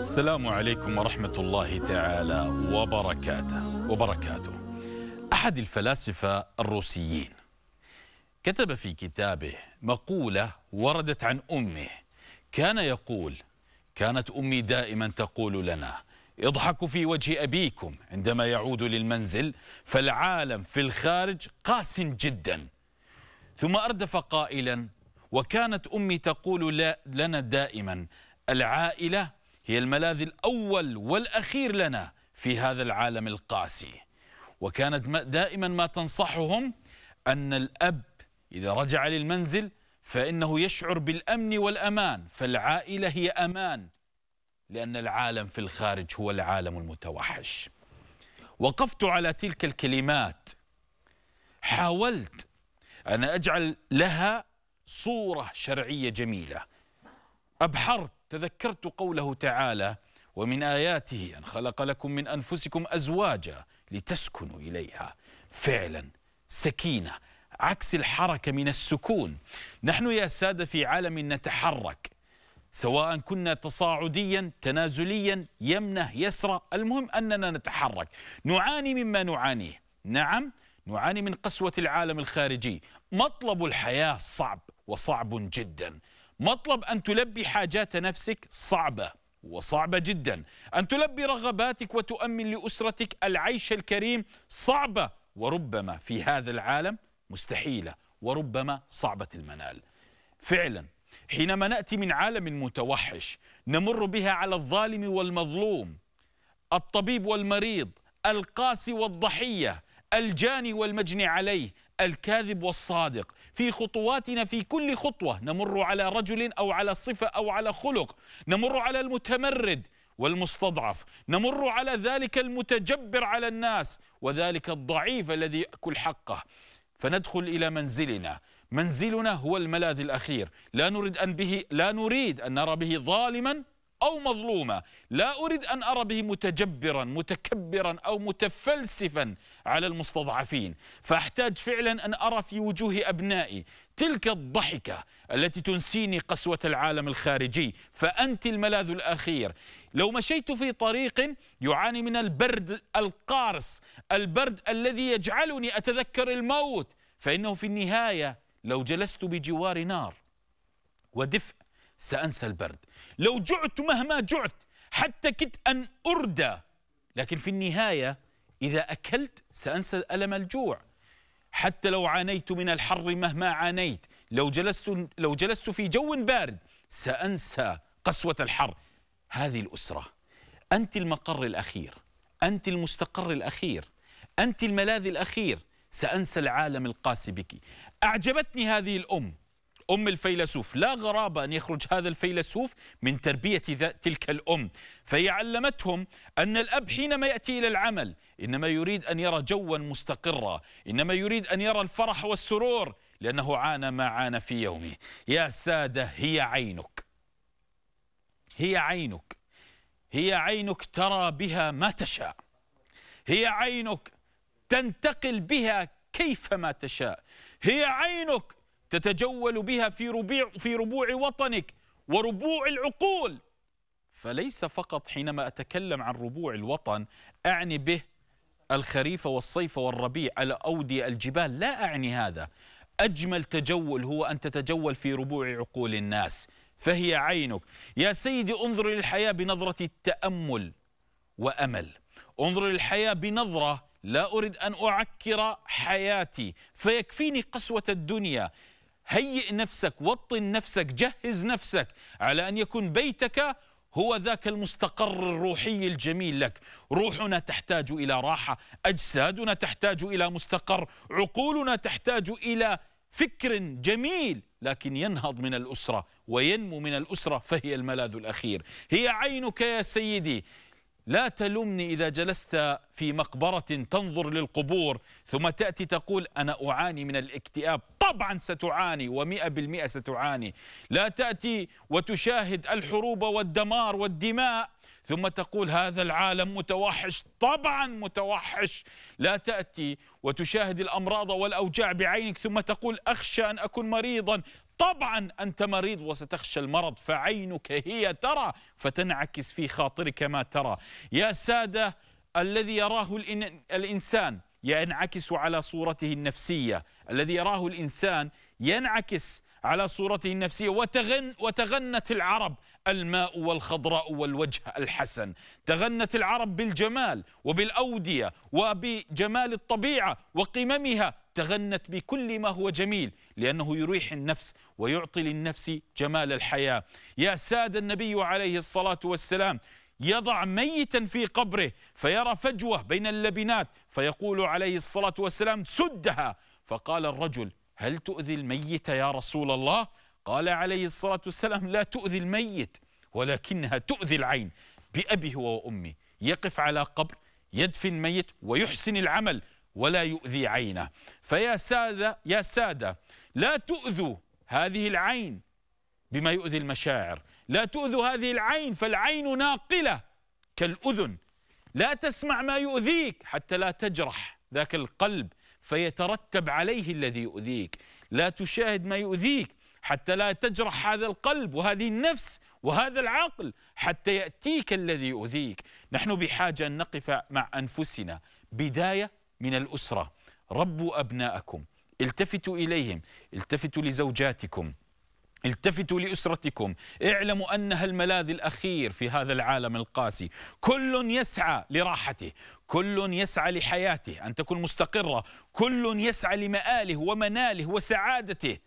السلام عليكم ورحمة الله تعالى وبركاته وبركاته أحد الفلاسفة الروسيين كتب في كتابه مقولة وردت عن أمه كان يقول كانت أمي دائما تقول لنا اضحكوا في وجه أبيكم عندما يعود للمنزل فالعالم في الخارج قاس جدا ثم أردف قائلا وكانت أمي تقول لنا دائما العائلة هي الملاذ الأول والأخير لنا في هذا العالم القاسي وكانت دائما ما تنصحهم أن الأب إذا رجع للمنزل فإنه يشعر بالأمن والأمان فالعائلة هي أمان لأن العالم في الخارج هو العالم المتوحش وقفت على تلك الكلمات حاولت أن أجعل لها صورة شرعية جميلة أبحرت تذكرت قوله تعالى ومن آياته أن خلق لكم من أنفسكم أزواجا لتسكنوا إليها فعلا سكينة عكس الحركة من السكون نحن يا سادة في عالم نتحرك سواء كنا تصاعديا تنازليا يمنه يسرى المهم أننا نتحرك نعاني مما نعانيه نعم نعاني من قسوة العالم الخارجي مطلب الحياة صعب وصعب جدا مطلب أن تلبي حاجات نفسك صعبة وصعبة جدا أن تلبي رغباتك وتؤمن لأسرتك العيش الكريم صعبة وربما في هذا العالم مستحيلة وربما صعبة المنال فعلا حينما نأتي من عالم متوحش نمر بها على الظالم والمظلوم الطبيب والمريض القاسي والضحية الجاني والمجني عليه الكاذب والصادق في خطواتنا في كل خطوة نمر على رجل أو على صفة أو على خلق نمر على المتمرد والمستضعف نمر على ذلك المتجبر على الناس وذلك الضعيف الذي يأكل حقه فندخل إلى منزلنا منزلنا هو الملاذ الأخير لا نريد أن به لا نريد أن نرى به ظالما أو مظلومة لا أريد أن أرى به متجبرا متكبرا أو متفلسفا على المستضعفين فأحتاج فعلا أن أرى في وجوه أبنائي تلك الضحكة التي تنسيني قسوة العالم الخارجي فأنت الملاذ الأخير لو مشيت في طريق يعاني من البرد القارس البرد الذي يجعلني أتذكر الموت فإنه في النهاية لو جلست بجوار نار ودفء سأنسى البرد لو جعت مهما جعت حتى كدت أن أردى لكن في النهاية إذا أكلت سأنسى ألم الجوع حتى لو عانيت من الحر مهما عانيت لو جلست لو جلست في جو بارد سأنسى قسوة الحر هذه الأسرة أنت المقر الأخير أنت المستقر الأخير أنت الملاذ الأخير سأنسى العالم القاسي بك أعجبتني هذه الأم أم الفيلسوف لا غرابة أن يخرج هذا الفيلسوف من تربية تلك الأم فهي علمتهم أن الأب حينما يأتي إلى العمل إنما يريد أن يرى جوا مستقرا إنما يريد أن يرى الفرح والسرور لأنه عانى ما عانى في يومه يا سادة هي عينك هي عينك هي عينك ترى بها ما تشاء هي عينك تنتقل بها كيفما تشاء هي عينك تتجول بها في ربيع في ربوع وطنك وربوع العقول فليس فقط حينما أتكلم عن ربوع الوطن أعني به الخريف والصيف والربيع على أودية الجبال لا أعني هذا أجمل تجول هو أن تتجول في ربوع عقول الناس فهي عينك يا سيدي انظر للحياة بنظرة التأمل وأمل انظر للحياة بنظرة لا أريد أن أعكر حياتي فيكفيني قسوة الدنيا هيئ نفسك وطن نفسك جهز نفسك على أن يكون بيتك هو ذاك المستقر الروحي الجميل لك روحنا تحتاج إلى راحة أجسادنا تحتاج إلى مستقر عقولنا تحتاج إلى فكر جميل لكن ينهض من الأسرة وينمو من الأسرة فهي الملاذ الأخير هي عينك يا سيدي لا تلمني إذا جلست في مقبرة تنظر للقبور ثم تأتي تقول أنا أعاني من الاكتئاب طبعا ستعاني ومئة بالمئة ستعاني لا تأتي وتشاهد الحروب والدمار والدماء ثم تقول هذا العالم متوحش طبعا متوحش لا تأتي وتشاهد الأمراض والأوجاع بعينك ثم تقول أخشى أن أكون مريضا طبعا أنت مريض وستخشى المرض فعينك هي ترى فتنعكس في خاطرك ما ترى يا سادة الذي يراه الإنسان ينعكس على صورته النفسية الذي يراه الإنسان ينعكس على صورته النفسية وتغن وتغنت العرب الماء والخضراء والوجه الحسن تغنت العرب بالجمال وبالأودية وبجمال الطبيعة وقممها تغنت بكل ما هو جميل لأنه يريح النفس ويعطي للنفس جمال الحياة يا ساد النبي عليه الصلاة والسلام يضع ميتا في قبره فيرى فجوة بين اللبنات فيقول عليه الصلاة والسلام سدها فقال الرجل هل تؤذي الميت يا رسول الله قال عليه الصلاة والسلام لا تؤذي الميت ولكنها تؤذي العين بأبي هو وأمي يقف على قبر يدفن الميت ويحسن العمل ولا يؤذي عينه فيا سادة يا سادة لا تؤذوا هذه العين بما يؤذي المشاعر لا تؤذوا هذه العين فالعين ناقلة كالأذن لا تسمع ما يؤذيك حتى لا تجرح ذاك القلب فيترتب عليه الذي يؤذيك لا تشاهد ما يؤذيك حتى لا تجرح هذا القلب وهذه النفس وهذا العقل حتى يأتيك الذي يؤذيك نحن بحاجة أن نقف مع أنفسنا بداية من الأسرة ربوا أبناءكم التفتوا إليهم التفتوا لزوجاتكم التفتوا لأسرتكم اعلموا أنها الملاذ الأخير في هذا العالم القاسي كل يسعى لراحته كل يسعى لحياته أن تكون مستقرة كل يسعى لمآله ومناله وسعادته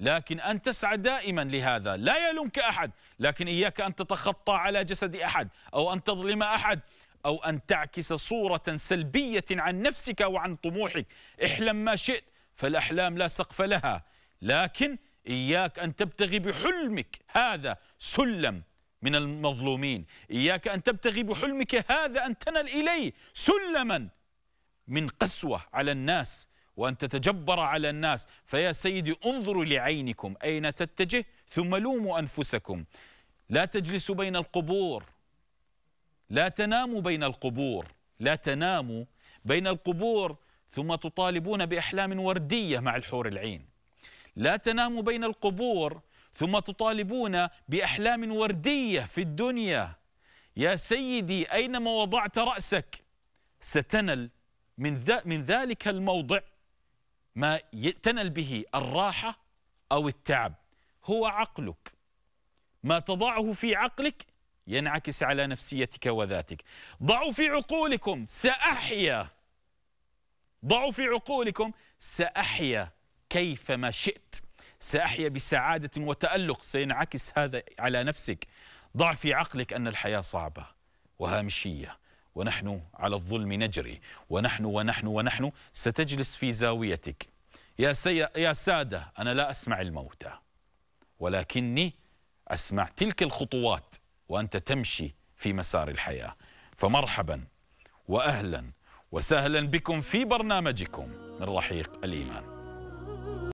لكن أن تسعى دائما لهذا لا يلومك أحد لكن إياك أن تتخطى على جسد أحد أو أن تظلم أحد أو أن تعكس صورة سلبية عن نفسك وعن طموحك احلم ما شئت فالأحلام لا سقف لها لكن إياك أن تبتغي بحلمك هذا سلم من المظلومين إياك أن تبتغي بحلمك هذا أن تنل إليه سلما من قسوة على الناس وأن تتجبر على الناس فيا سيدي انظروا لعينكم أين تتجه ثم لوموا أنفسكم لا تجلسوا بين القبور لا تناموا بين القبور لا تناموا بين القبور ثم تطالبون بأحلام وردية مع الحور العين لا تناموا بين القبور ثم تطالبون بأحلام وردية في الدنيا يا سيدي أينما وضعت رأسك ستنل من, ذا من ذلك الموضع ما تنل به الراحة أو التعب هو عقلك ما تضعه في عقلك ينعكس على نفسيتك وذاتك ضعوا في عقولكم سأحيا ضعوا في عقولكم سأحيا كيفما شئت سأحيا بسعادة وتألق سينعكس هذا على نفسك ضع في عقلك أن الحياة صعبة وهامشية ونحن على الظلم نجري ونحن ونحن ونحن ستجلس في زاويتك يا, سي... يا سادة أنا لا أسمع الموتى ولكني أسمع تلك الخطوات وأنت تمشي في مسار الحياة فمرحبا وأهلا وسهلا بكم في برنامجكم من رحيق الإيمان